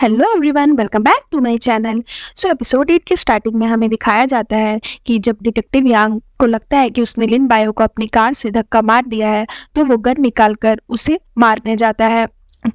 Hello everyone welcome back to my channel so episode eight के starting में हमें दिखाया जाता है कि जब डिटेक्टिव यांग को लगता है कि उसने लिन बायो को अपनी कार से धक्का मार दिया है तो वो गन निकालकर उसे मारने जाता है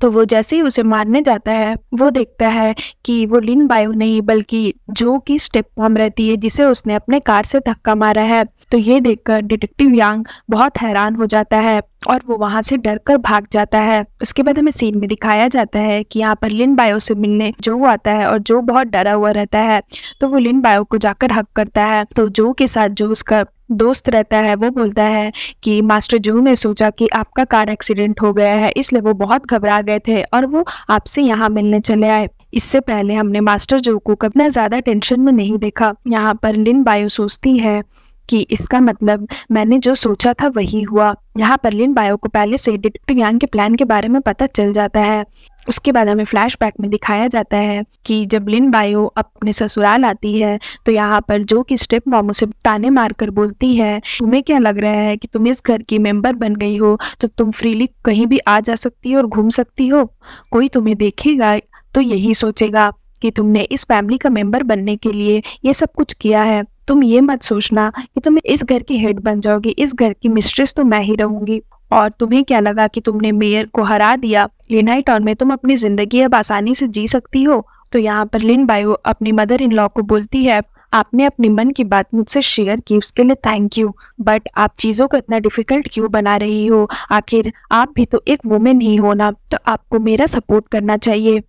तो वो जैसे ही उसे मारने जाता है वो देखता है कि वो लिन बायो नहीं बल्कि जो की स्टेप फॉर्म रहती है जिसे उसने अपने कार से धक्का मारा है तो ये देखकर डिटेक्टिव यांग बहुत हैरान हो जाता है और वो वहाँ से डर कर भाग जाता है उसके बाद हमें सीन में दिखाया जाता है कि यहाँ पर लिन बायो से मिलने जो आता है और जो बहुत डरा हुआ रहता है तो वो लिन बायो को जाकर हक करता है तो जो के साथ जो उसका दोस्त रहता है वो बोलता है कि मास्टर जू ने सोचा कि आपका कार एक्सीडेंट हो गया है इसलिए वो बहुत घबरा गए थे और वो आपसे यहाँ मिलने चले आए इससे पहले हमने मास्टर जू को कभी ज़्यादा टेंशन में नहीं देखा यहाँ पर लिन बायो सोचती है कि इसका मतलब मैंने जो सोचा था वही हुआ यहाँ पर लिन बायो को पहले से डिटेक्टिव यांग के प्लान के बारे में पता चल जाता है उसके बाद हमें फ्लैशबैक में दिखाया जाता है कि जब लिन बायो अपने ससुराल आती है तो यहाँ पर जो कि स्टेप मॉम से ताने मारकर बोलती है तुम्हें क्या लग रहा है कि तुम इस घर की मेंबर बन गई हो तो तुम फ्रीली कहीं भी आ जा सकती हो और घूम सकती हो कोई तुम्हें देखेगा तो यही सोचेगा कि तुमने इस फैमिली का मेंबर बनने के लिए ये सब कुछ किया है तुम ये मत सोचना कि तुम इस घर की हेड बन जाओगे इस घर की मिस्ट्रेस तो मैं ही रहूंगी और तुम्हें क्या लगा कि तुमने मेयर को हरा दिया लेनाई टाउन में तुम अपनी जिंदगी अब आसानी से जी सकती हो तो यहाँ पर लिन बायो अपनी मदर इन लॉ को बोलती है आपने अपने मन की बात मुझसे शेयर की उसके लिए थैंक यू बट आप चीज़ों को इतना डिफिकल्ट क्यों बना रही हो आखिर आप भी तो एक वुमेन ही हो ना तो आपको मेरा सपोर्ट करना चाहिए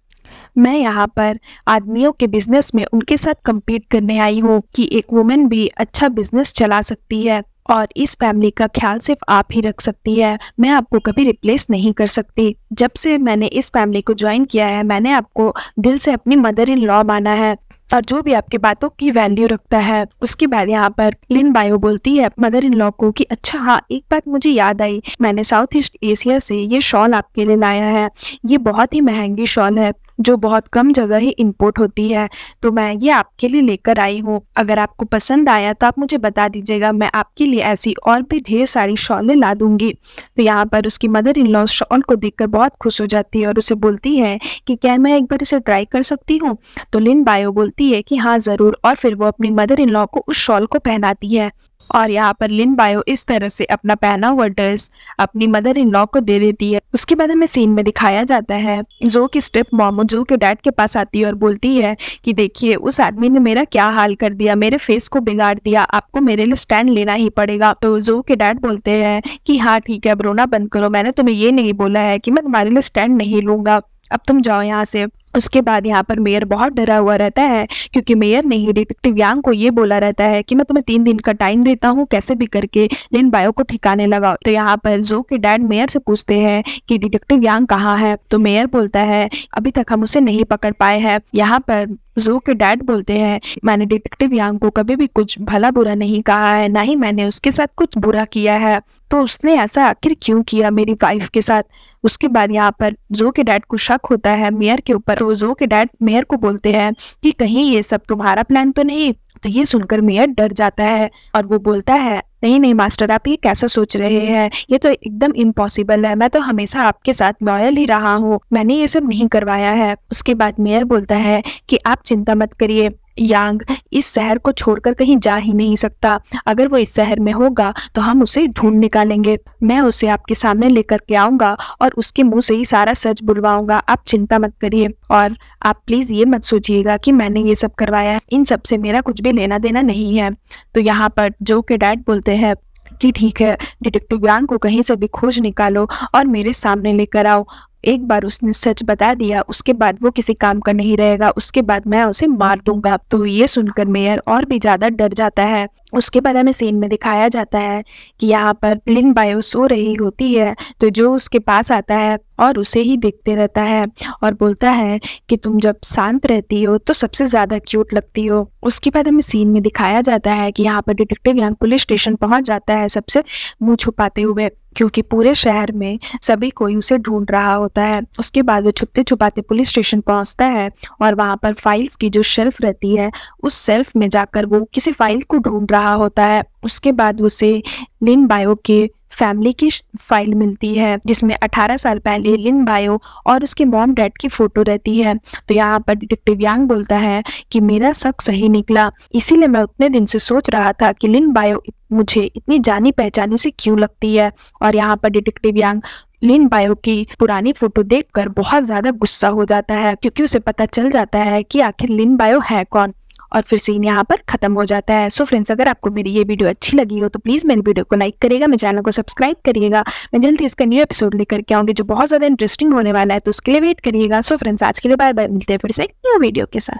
मैं यहाँ पर आदमियों के बिजनेस में उनके साथ कम्पीट करने आई हूँ कि एक वुमेन भी अच्छा बिजनेस चला सकती है और इस फैमिली का ख्याल सिर्फ आप ही रख सकती है मैं आपको कभी रिप्लेस नहीं कर सकती जब से मैंने इस फैमिली को ज्वाइन किया है मैंने आपको दिल से अपनी मदर इन लॉ माना है और जो भी आपके बातों की वैल्यू रखता है उसके बाद यहाँ पर लिन बायो बोलती है मदर इन लॉ को कि अच्छा हाँ एक बात मुझे याद आई मैंने साउथ ईस्ट एशिया से ये शॉल आपके लिए लाया है ये बहुत ही महंगी शॉल है जो बहुत कम जगह ही इम्पोर्ट होती है तो मैं ये आपके लिए लेकर आई हूँ अगर आपको पसंद आया तो आप मुझे बता दीजिएगा मैं आपके लिए ऐसी और भी ढेर सारी शॉलें ला दूंगी तो यहाँ पर उसकी मदर इन लॉ शॉल को देखकर बहुत खुश हो जाती है और उसे बोलती है कि क्या मैं एक बार इसे ट्राई कर सकती हूँ तो लिन बायो बोलती है कि हाँ ज़रूर और फिर वो अपनी मदर इन लॉ को उस शॉल को पहनाती है और यहाँ पर लिन बायो इस तरह से अपना पहना हुआ ड्रेस अपनी मदर इन लॉ को दे देती है उसके बाद हमें सीन में दिखाया जाता है जो की स्टेप मोमो जो के डैड के पास आती है और बोलती है कि देखिए उस आदमी ने मेरा क्या हाल कर दिया मेरे फेस को बिगाड़ दिया आपको मेरे लिए स्टैंड लेना ही पड़ेगा तो जो के डैड बोलते हैं कि हाँ ठीक है अब रोना बंद करो मैंने तुम्हें ये नहीं बोला है कि मैं तुम्हारे लिए स्टैंड नहीं लूंगा अब तुम जाओ यहाँ से उसके बाद यहाँ पर मेयर बहुत डरा हुआ रहता है क्योंकि मेयर ने ही डिटेक्टिव यांग को ये बोला रहता है कि मैं तुम्हें तीन दिन का टाइम देता हूँ कैसे भी करके लेकिन बायो को ठिकाने लगाओ तो यहाँ पर जो के डैड मेयर से पूछते हैं कि डिटेक्टिव यांग कहाँ है तो मेयर बोलता है अभी तक हम उसे नहीं पकड़ पाए हैं यहाँ पर जो के डैड बोलते हैं मैंने डिटेक्टिव यांग को कभी भी कुछ भला बुरा नहीं कहा है ना ही मैंने उसके साथ कुछ बुरा किया है तो उसने ऐसा आखिर क्यों किया मेरी वाइफ के साथ उसके बाद यहाँ पर जो के डैड को शक होता है मेयर के ऊपर तो जो के डैड मेयर को बोलते हैं कि कहीं ये सब तुम्हारा प्लान तो नहीं तो ये सुनकर मेयर डर जाता है और वो बोलता है नहीं नहीं मास्टर आप ये कैसा सोच रहे हम्म। हैं ये तो एकदम इम्पॉसिबल है मैं तो हमेशा आपके साथ लॉयल ही रहा हूँ मैंने ये सब नहीं करवाया है उसके बाद मेयर बोलता है कि आप चिंता मत करिए यांग इस शहर को छोड़कर कहीं जा ही नहीं सकता अगर वो इस शहर में होगा तो हम उसे ढूंढ निकालेंगे मैं उसे आपके सामने लेकर के आऊंगा और उसके मुंह से ही सारा सच बुलवाऊंगा आप चिंता मत करिए और आप प्लीज़ ये मत सोचिएगा कि मैंने ये सब करवाया है इन सब से मेरा कुछ भी लेना देना नहीं है तो यहाँ पर जो के डैड बोलते हैं कि ठीक है डिटेक्टिव यांग को कहीं से भी खोज निकालो और मेरे सामने लेकर आओ एक बार उसने सच बता दिया उसके बाद वो किसी काम का नहीं रहेगा उसके बाद मैं उसे मार दूंगा तो ये सुनकर मेयर और भी ज़्यादा डर जाता है उसके बाद हमें सीन में दिखाया जाता है कि यहाँ पर प्लिन बायो सो रही होती है तो जो उसके पास आता है और उसे ही देखते रहता है और बोलता है कि तुम जब शांत रहती हो तो सबसे ज़्यादा क्यूट लगती हो उसके बाद हमें सीन में दिखाया जाता है कि यहाँ पर डिटेक्टिव यहाँ पुलिस स्टेशन पहुँच जाता है सबसे मुँह छुपाते हुए क्योंकि पूरे शहर में सभी कोई उसे ढूंढ रहा होता है उसके बाद वो छुपते छुपाते पुलिस स्टेशन पहुंचता है और वहाँ पर फाइल्स की जो शेल्फ रहती है उस शेल्फ में जाकर वो किसी फाइल को ढूंढ रहा होता है उसके बाद उसे लिन बायो के फैमिली की फाइल मिलती है जिसमें 18 साल पहले लिन बायो और उसके मॉम डैड की फोटो रहती है तो यहाँ पर डिटेक्टिव यांग बोलता है कि मेरा शक सही निकला इसीलिए मैं उतने दिन से सोच रहा था कि लिन बायो मुझे इतनी जानी पहचानी से क्यों लगती है और यहाँ पर डिटेक्टिव यांग लिन बायो की पुरानी फोटो देखकर बहुत ज्यादा गुस्सा हो जाता है क्योंकि उसे पता चल जाता है कि आखिर लिन बायो है कौन और फिर सीन यहाँ पर खत्म हो जाता है सो so फ्रेंड्स अगर आपको मेरी ये वीडियो अच्छी लगी हो तो प्लीज़ मेरी वीडियो को लाइक करिएगा मेरे चैनल को सब्सक्राइब करिएगा मैं जल्दी इसका न्यू एपिसोड लेकर के आऊँगी जो बहुत ज़्यादा इंटरेस्टिंग होने वाला है तो उसके लिए वेट करिएगा सो so फ्रेंड्स आज के लिए बाय बाय मिलते हैं फिर से न्यू वीडियो के साथ